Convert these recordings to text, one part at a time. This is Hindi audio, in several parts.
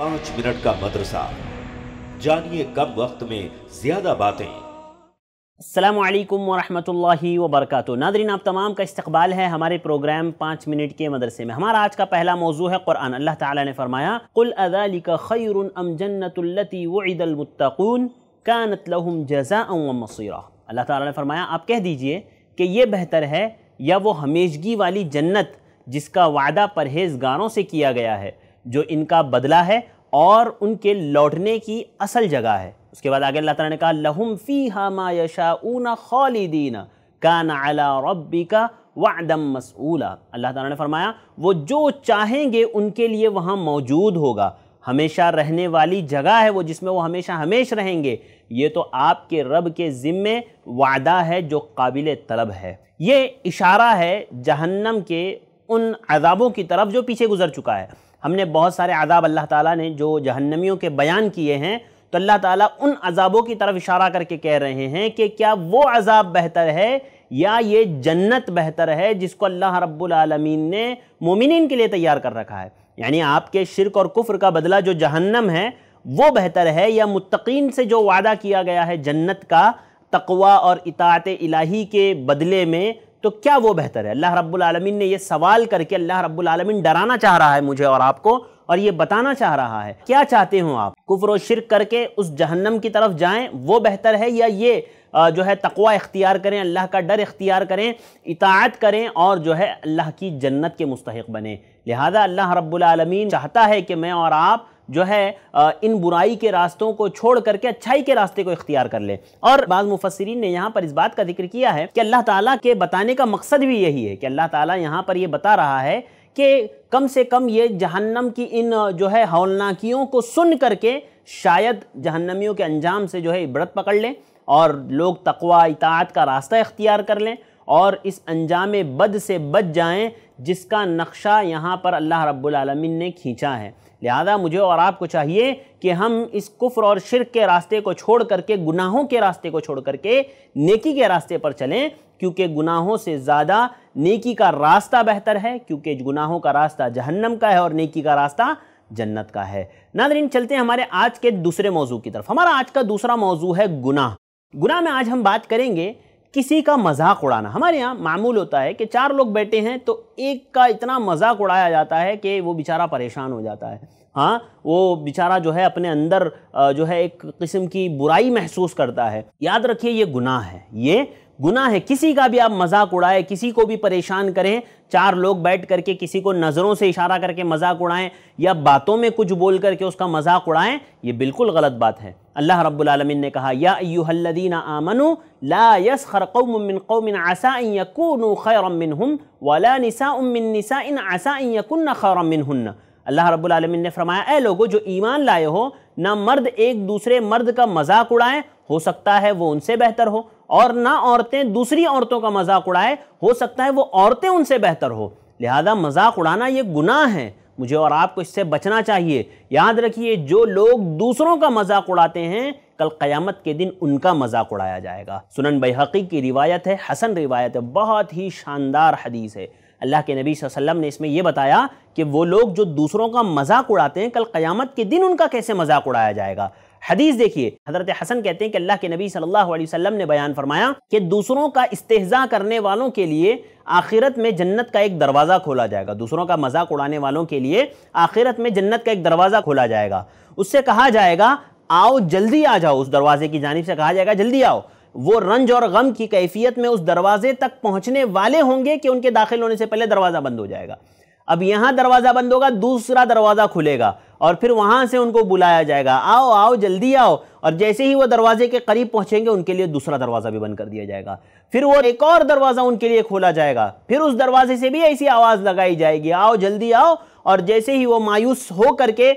पांच मिनट का मदरसा जानिए कम वक्त में ज्यादा बातें अल्लाम वरहमतुल्लाहि वरक नादरीन आप तमाम का इस्तबाल है हमारे प्रोग्राम पाँच मिनट के मदरसे में हमारा आज का पहला मौजू है कुरान अल्लाह ताला ने फरमाया कुल अदालिका खैर अम जन्नतुल्लती वईदलमतकून कानत लहुम जजा मसीरा अल्लाह ताला ने फरमाया आप कह दीजिए कि ये बेहतर है या वो हमेशगी वाली जन्नत जिसका वादा परहेजगारों से किया गया है जो इनका बदला है और उनके लौटने की असल जगह है उसके बाद आगे अल्लाह ताला ने कहा लहुम फ़ी हामा यशाऊना खालिदीन कान अला रब्बी का वदम मसूला अल्लाह ताला ने फरमाया वो जो चाहेंगे उनके लिए वहाँ मौजूद होगा हमेशा रहने वाली जगह है वो जिसमें वो हमेशा हमेश रहेंगे ये तो आपके रब के ज़िम्मे वादा है जो काबिल तलब है ये इशारा है जहन्नम के उन अजाबों की तरफ जो पीछे गुजर चुका है हमने बहुत सारे अजाब अल्लाह ताला ने जो जहन्नमियों के बयान किए हैं तो अल्लाह ताला उन अजाबों की तरफ इशारा करके कह रहे हैं कि क्या वो अजाब बेहतर है या ये जन्नत बेहतर है जिसको अल्लाह रब्बुल आलमीन ने मोमिन के लिए तैयार कर रखा है यानी आपके शिरक और कुफ्र का बदला जो जहन्नम है वो बेहतर है या मुतकीन से जो वादा किया गया है जन्नत का तकवा और इतात इलाही के बदले में तो क्या वो बेहतर है अल्लाह रब्बुल ने ये सवाल करके अल्लाह रब्बुल डराना चाह रहा है मुझे और आपको और ये बताना चाह रहा है क्या चाहते हो आप कुफर शिरक करके उस जहन्नम की तरफ जाएं वो बेहतर है या ये जो है तकवा इख्तियार करें अल्लाह का डर इख्तियार करें इतात करें और जो है अल्लाह की जन्नत के मुस्तक बने लिहाजा अल्लाह रब्बुल चाहता है कि मैं और आप जो है इन बुराई के रास्तों को छोड़ करके अच्छाई के रास्ते को इख्तियार कर ले और बाद मुफसरीन ने यहाँ पर इस बात का जिक्र किया है कि अल्लाह ताला के बताने का मकसद भी यही है कि अल्लाह ताला यहाँ पर ये बता रहा है कि कम से कम ये जहन्नम की इन जो है हौलनाकियों को सुन करके शायद जहन्नमियों के अंजाम से जो है इबरत पकड़ लें और लोग तकवा इतात का रास्ता इख्तियार कर लें और इस अंजाम बद से बच जाएं जिसका नक्शा यहाँ पर अल्लाह रब्लमिन ने खींचा है लिहाजा मुझे और आपको चाहिए कि हम इस कुफ्र और शिरक के रास्ते को छोड़ करके गुनाहों के रास्ते को छोड़ करके नेकी के रास्ते पर चलें क्योंकि गुनाहों से ज़्यादा नेकी का रास्ता बेहतर है क्योंकि गुनाहों का रास्ता जहन्नम का है और नेकी का रास्ता जन्नत का है नादरीन चलते हैं हमारे आज के दूसरे मौजू की तरफ हमारा आज का दूसरा मौजू है गुनाह गुनाह में आज हम बात करेंगे किसी का मजाक उड़ाना हमारे यहाँ मामूल होता है कि चार लोग बैठे हैं तो एक का इतना मजाक उड़ाया जाता है कि वो बेचारा परेशान हो जाता है हाँ वो बेचारा जो है अपने अंदर जो है एक किस्म की बुराई महसूस करता है याद रखिए ये गुनाह है ये गुना है किसी का भी आप मजाक उड़ाएं किसी को भी परेशान करें चार लोग बैठ करके किसी को नज़रों से इशारा करके मजाक उड़ाएं या बातों में कुछ बोल करके उसका मजाक उड़ाएं ये बिल्कुल गलत बात है अल्लाह रब्बुल आलमीन ने कहा या अयूहल्लदीन आमनु ला यसखर कौम मिन कौम आसा यकूनु खैरम मिनहुम वला निसा मिन निसा इन आसा यकुन खैरम अल्लाह रब्बुल आलमीन ने फरमाया ए लोगों जो ईमान लाए हो ना मर्द एक दूसरे मर्द का मजाक उड़ाएं हो सकता है वो उनसे बेहतर हो और ना औरतें दूसरी औरतों का मजाक उड़ाए हो सकता है वो औरतें उनसे बेहतर हो लिहाजा मजाक उड़ाना ये गुनाह है मुझे और आपको इससे बचना चाहिए याद रखिए जो लोग दूसरों का मजाक उड़ाते हैं कल क़यामत के दिन उनका मजाक उड़ाया जाएगा सुनन बहकी की रिवायत है हसन रिवायत है बहुत ही शानदार हदीस है अल्लाह के नबी वसल्लम ने इसमें यह बताया कि वो लोग जो दूसरों का मजाक उड़ाते हैं कल क़यामत के दिन उनका कैसे मजाक उड़ाया जाएगा हदीस देखिए हजरत हसन कहते हैं कि अल्लाह के नबी सल्लल्लाहु अलैहि वसल्लम ने बयान फरमाया कि दूसरों का इस्तेजा करने वालों के लिए आखिरत में जन्नत का एक दरवाज़ा खोला जाएगा दूसरों का मजाक उड़ाने वालों के लिए आखिरत में जन्नत का एक दरवाज़ा खोला जाएगा उससे कहा जाएगा आओ जल्दी आ जाओ उस दरवाजे की जानब से कहा जाएगा जल्दी आओ वो रंज और गम की कैफियत में उस दरवाजे तक पहुंचने वाले होंगे कि उनके दाखिल होने से पहले दरवाज़ा बंद हो जाएगा अब यहां दरवाज़ा बंद होगा दूसरा दरवाज़ा खुलेगा और फिर वहाँ से उनको बुलाया जाएगा आओ आओ जल्दी आओ और जैसे ही वो दरवाजे के करीब पहुँचेंगे उनके लिए दूसरा दरवाज़ा भी बंद कर दिया जाएगा फिर वो एक और दरवाज़ा उनके लिए खोला जाएगा फिर उस दरवाजे से भी ऐसी आवाज़ लगाई जाएगी आओ जल्दी आओ और जैसे ही वो मायूस हो करके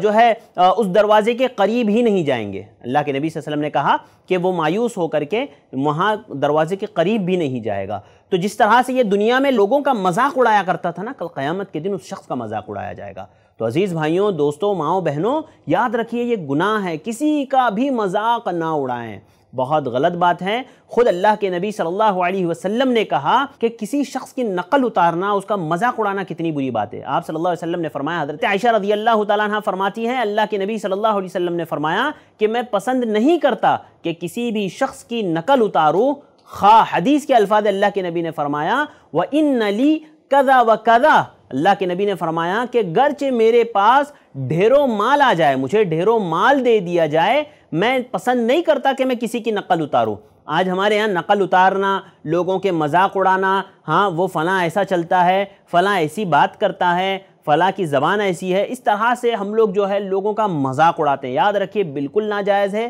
जो है उस दरवाजे के करीब ही नहीं जाएंगे अल्लाह के नबी वसलम ने कहा कि वो मायूस होकर के वहाँ दरवाजे के करीब भी नहीं जाएगा तो जिस तरह से ये दुनिया में लोगों का मजाक उड़ाया करता था ना कल क़्यामत के दिन उस शख्स का मजाक उड़ाया जाएगा तो अज़ीज़ भाइयों दोस्तों माओ बहनों याद रखिए ये गुनाह है किसी का भी मजाक ना उड़ाएं बहुत गलत बात है ख़ुद अल्लाह के नबी सल्लल्लाहु अलैहि वसल्लम ने कहा कि किसी शख्स की नकल उतारना उसका मजाक उड़ाना कितनी बुरी बात है आप सल्लल्लाहु अलैहि वसल्लम ने फरमाया हज़रत आयशा रजी अल्लाह तला फरमाती हैं अल्लाह के नबी सल्लल्लाहु अलैहि वसल्लम ने फरमाया कि मैं पसंद नहीं करता कि किसी भी शख्स की नकल उतारूँ खा हदीस के अल्फाज अल्लाह के नबी ने फरमाया व इन नली कदा व कदा अल्लाह के नबी ने फरमाया कि गरचे मेरे पास ढेरों माल आ जाए मुझे ढेरों माल दे दिया जाए मैं पसंद नहीं करता कि मैं किसी की नकल उतारूँ आज हमारे यहाँ नकल उतारना लोगों के मजाक उड़ाना हाँ वो फ़लाँ ऐसा चलता है फ़लाँ ऐसी बात करता है फ़लाँ की ज़बान ऐसी है इस तरह से हम लोग जो है लोगों का मजाक उड़ाते हैं याद रखिए बिल्कुल नाजायज़ है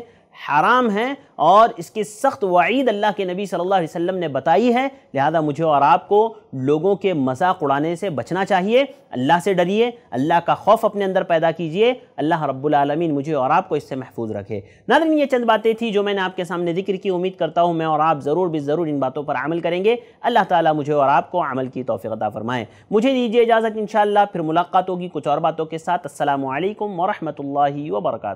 हराम है और इसकी सख्त वाइद अल्लाह के नबी सल्लल्लाहु अलैहि वसल्लम ने बताई है लिहाजा मुझे और आपको लोगों के मजाक उड़ाने से बचना चाहिए अल्लाह से डरिए अल्लाह का खौफ अपने अंदर पैदा कीजिए अल्लाह रब्बुलमीन मुझे और आपको इससे महफूज रखे नादिन ये चंद बातें थी जो मैंने आपके सामने जिक्र की उम्मीद करता हूँ मैं और आप ज़रूर भी ज़रूर इन बातों पर अमल करेंगे अल्लाह ताली मुझे और आपको अमल की तोफ़ीता फ़रमाएँ मुझे दीजिए इजाज़त इन फिर मुलाकात होगी कुछ और बातों के साथ असल वरहमल वर्का